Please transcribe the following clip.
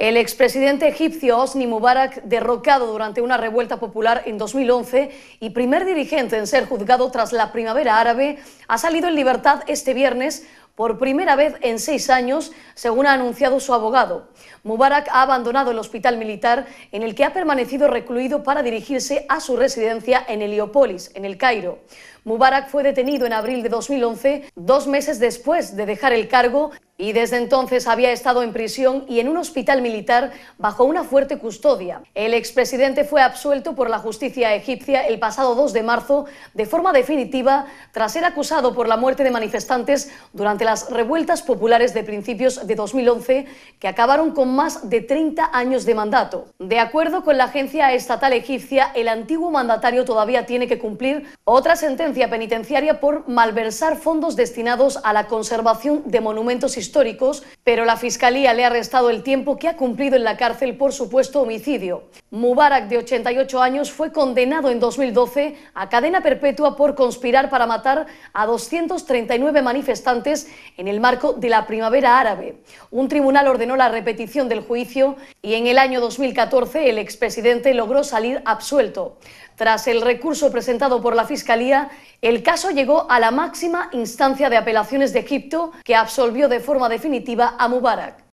El expresidente egipcio Hosni Mubarak, derrocado durante una revuelta popular en 2011 y primer dirigente en ser juzgado tras la primavera árabe, ha salido en libertad este viernes por primera vez en seis años, según ha anunciado su abogado. Mubarak ha abandonado el hospital militar en el que ha permanecido recluido para dirigirse a su residencia en Heliópolis, en el Cairo. Mubarak fue detenido en abril de 2011, dos meses después de dejar el cargo y desde entonces había estado en prisión y en un hospital militar bajo una fuerte custodia. El expresidente fue absuelto por la justicia egipcia el pasado 2 de marzo de forma definitiva tras ser acusado por la muerte de manifestantes durante las revueltas populares de principios de 2011 que acabaron con más de 30 años de mandato. De acuerdo con la agencia estatal egipcia, el antiguo mandatario todavía tiene que cumplir otra sentencia penitenciaria por malversar fondos destinados a la conservación de monumentos históricos históricos, pero la Fiscalía le ha restado el tiempo que ha cumplido en la cárcel por supuesto homicidio. Mubarak, de 88 años, fue condenado en 2012 a cadena perpetua por conspirar para matar a 239 manifestantes en el marco de la primavera árabe. Un tribunal ordenó la repetición del juicio y en el año 2014 el expresidente logró salir absuelto. Tras el recurso presentado por la Fiscalía, el caso llegó a la máxima instancia de apelaciones de Egipto, que absolvió de forma definitiva a Mubarak.